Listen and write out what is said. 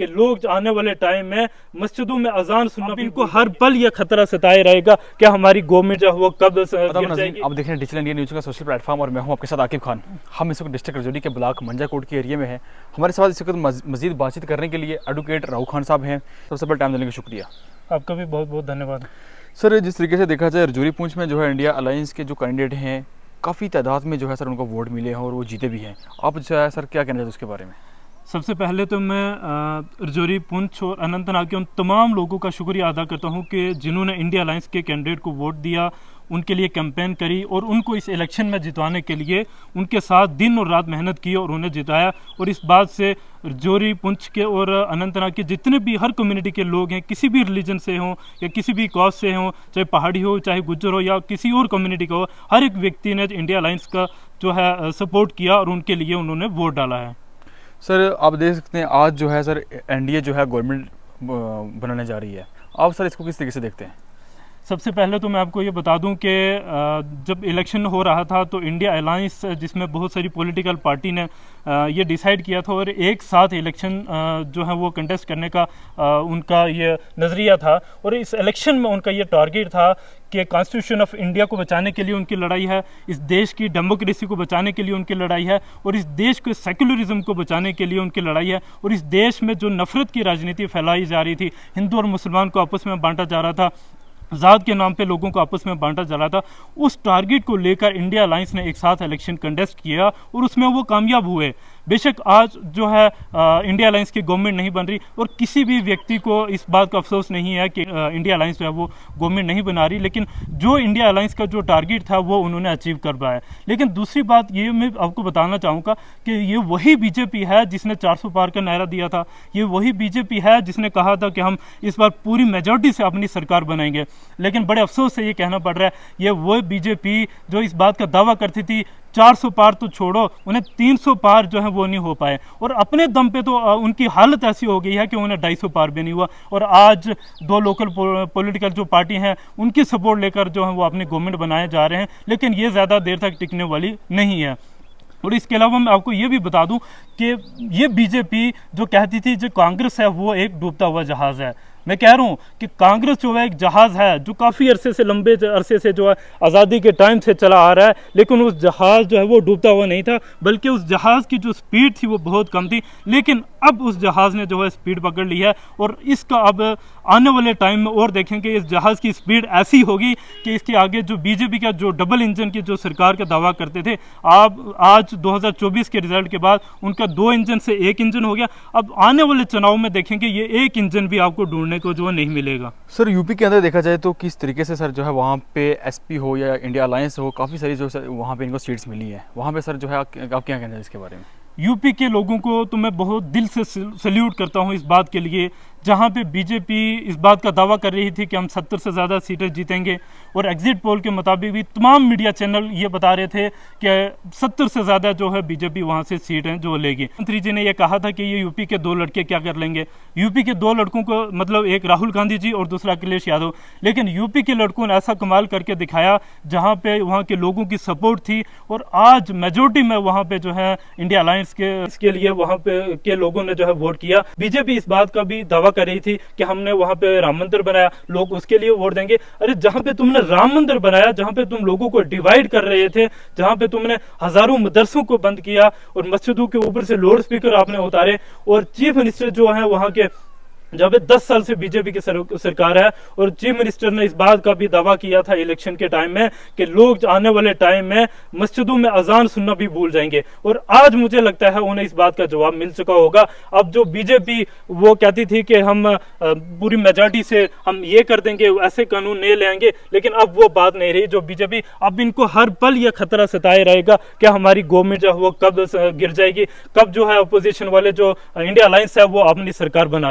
कि लोग आने वाले टाइम में मस्जिदों में अजान सुनना इनको हर पल यह खतरा सताए रहेगा कि हमारी गवर्नमेंट जो वो कब अब देखें डिजिटल इंडिया न्यूज़ का सोशल प्लेटफॉर्म और मैं हूँ आपके साथ आकिब खान हम इस वक्त डिस्ट्रिक्ट रजौली के ब्लॉक मंजा कोट के एरिया में है हमारे साथ इस वक्त मजीद बातचीत करने के लिए एडवोकेट राहू खान साहब हैं सबसे पहले टाइम देने का शुक्रिया आपका भी बहुत बहुत धन्यवाद सर जिस तरीके से देखा जाए रजौरी पूंछ में जो है इंडिया अलायंस के जो कैंडिडेट हैं काफ़ी तादाद में जो है सर उनको वोट मिले हैं और वो जीते भी हैं आप जो है सर क्या कहना चाहते उसके बारे में सबसे पहले तो मैं रजौरी पुंछ और अनंतनाग के उन तमाम लोगों का शुक्रिया अदा करता हूँ कि जिन्होंने इंडिया अलाइंस के कैंडिडेट को वोट दिया उनके लिए कैंपेन करी और उनको इस इलेक्शन में जितवाने के लिए उनके साथ दिन और रात मेहनत की और उन्हें जिताया और इस बात से रजौरी पुंछ के और अनंतनाग के जितने भी हर कम्युनिटी के लोग हैं किसी भी रिलीजन से हों या किसी भी कॉज से हों चाहे पहाड़ी हो चाहे गुज्जर हो या किसी और कम्युनिटी का हो हर एक व्यक्ति ने इंडिया अलाइंस का जो है सपोर्ट किया और उनके लिए उन्होंने वोट डाला है सर आप देख सकते हैं आज जो है सर एनडीए जो है गवर्नमेंट बनाने जा रही है आप सर इसको किस तरीके से देखते हैं सबसे पहले तो मैं आपको ये बता दूं कि जब इलेक्शन हो रहा था तो इंडिया अलायंस जिसमें बहुत सारी पॉलिटिकल पार्टी ने ये डिसाइड किया था और एक साथ इलेक्शन जो है वो कंटेस्ट करने का उनका ये नज़रिया था और इस इलेक्शन में उनका ये टारगेट था कि कॉन्स्टिट्यूशन ऑफ इंडिया को बचाने के लिए उनकी लड़ाई है इस देश की डेमोक्रेसी को बचाने के लिए उनकी लड़ाई है और इस देश के सेकुलरिज्म को बचाने के लिए उनकी लड़ाई है और इस देश में जो नफरत की राजनीति फैलाई जा रही थी हिंदू और मुसलमान को आपस में बांटा जा रहा था आज़ाद के नाम पे लोगों को आपस में बांटा जा रहा था उस टारगेट को लेकर इंडिया अलायंस ने एक साथ इलेक्शन कंटेस्ट किया और उसमें वो कामयाब हुए बेशक आज जो है इंडिया अलाइंस की गवर्नमेंट नहीं बन रही और किसी भी व्यक्ति को इस बात का अफसोस नहीं है कि इंडिया अलाइंस जो है वो गवर्नमेंट नहीं बना रही लेकिन जो इंडिया अलाइंस का जो टारगेट था वो उन्होंने अचीव कर पाया लेकिन दूसरी बात ये मैं आपको बताना चाहूँगा कि ये वही बीजेपी है जिसने चार पार का नारा दिया था ये वही बीजेपी है जिसने कहा था कि हम इस बार पूरी मेजोरिटी से अपनी सरकार बनाएंगे लेकिन बड़े अफसोस से ये कहना पड़ रहा है ये वो बीजेपी जो इस बात का दावा करती थी 400 पार तो छोड़ो उन्हें 300 पार जो है वो नहीं हो पाए और अपने दम पे तो उनकी हालत ऐसी हो गई है कि उन्हें 250 पार भी नहीं हुआ और आज दो लोकल पॉलिटिकल जो पार्टी हैं उनकी सपोर्ट लेकर जो है वो अपनी गवर्नमेंट बनाए जा रहे हैं लेकिन ये ज़्यादा देर तक टिकने वाली नहीं है और इसके अलावा मैं आपको ये भी बता दूँ कि ये बीजेपी जो कहती थी जो कांग्रेस है वो एक डूबता हुआ जहाज़ है मैं कह रहा हूँ कि कांग्रेस जो है एक जहाज़ है जो काफ़ी अरसे से लंबे अरसे से जो है आज़ादी के टाइम से चला आ रहा है लेकिन उस जहाज़ जो है वो डूबता हुआ नहीं था बल्कि उस जहाज़ की जो स्पीड थी वो बहुत कम थी लेकिन अब उस जहाज़ ने जो है स्पीड पकड़ ली है और इसका अब आने वाले टाइम में और देखें कि इस जहाज़ की स्पीड ऐसी होगी कि इसके आगे जो बीजेपी का जो डबल इंजन की जो सरकार का दावा करते थे आप आज 2024 के रिजल्ट के बाद उनका दो इंजन से एक इंजन हो गया अब आने वाले चुनाव में देखेंगे ये एक इंजन भी आपको ढूंढने को जो नहीं मिलेगा सर यूपी के अंदर देखा जाए तो किस तरीके से सर जो है वहाँ पे एस हो या इंडिया अलायंस हो काफ़ी सारी जो सर वहाँ पे इनको सीट्स मिली है वहाँ पे सर जो है आप क्या कहना है इसके बारे में यूपी के लोगों को तो मैं बहुत दिल से सल्यूट करता हूँ इस बात के लिए जहां पे बीजेपी इस बात का दावा कर रही थी कि हम 70 से ज़्यादा सीटें जीतेंगे और एग्जिट पोल के मुताबिक भी तमाम मीडिया चैनल ये बता रहे थे कि 70 से ज़्यादा जो है बीजेपी वहां से सीटें जो लेगी मंत्री जी ने यह कहा था कि ये यूपी के दो लड़के क्या कर लेंगे यूपी के दो लड़कों को मतलब एक राहुल गांधी जी और दूसरा अखिलेश यादव लेकिन यूपी के लड़कों ने ऐसा कमाल करके दिखाया जहाँ पर वहाँ के लोगों की सपोर्ट थी और आज मेजोरिटी में वहाँ पर जो है इंडिया अलायंस के इसके लिए वहाँ पे के लोगों ने जो है वोट किया बीजेपी इस बात का भी दावा दावा कर रही थी कि हमने वहां पे राम मंदिर बनाया लोग उसके लिए वोट देंगे अरे जहां पे तुमने राम मंदिर बनाया जहां पे तुम लोगों को डिवाइड कर रहे थे जहां पे तुमने हजारों मदरसों को बंद किया और मस्जिदों के ऊपर से लाउड स्पीकर आपने उतारे और चीफ मिनिस्टर जो है वहां के जावेद दस साल से बीजेपी की सरकार है और चीफ मिनिस्टर ने इस बात का भी दावा किया था इलेक्शन के टाइम में कि लोग आने वाले टाइम में मस्जिदों में अजान सुनना भी भूल जाएंगे और आज मुझे लगता है उन्हें इस बात का जवाब मिल चुका होगा अब जो बीजेपी वो कहती थी कि हम पूरी मेजोरिटी से हम ये कर देंगे ऐसे कानून नहीं लेंगे लेकिन अब वो बात नहीं रही जो बीजेपी अब इनको हर पल यह खतरा सताए रहेगा कि हमारी गवर्नमेंट जो है वो कब गिर जाएगी कब जो है अपोजिशन वाले जो इंडिया अलायंस है वो अपनी सरकार बना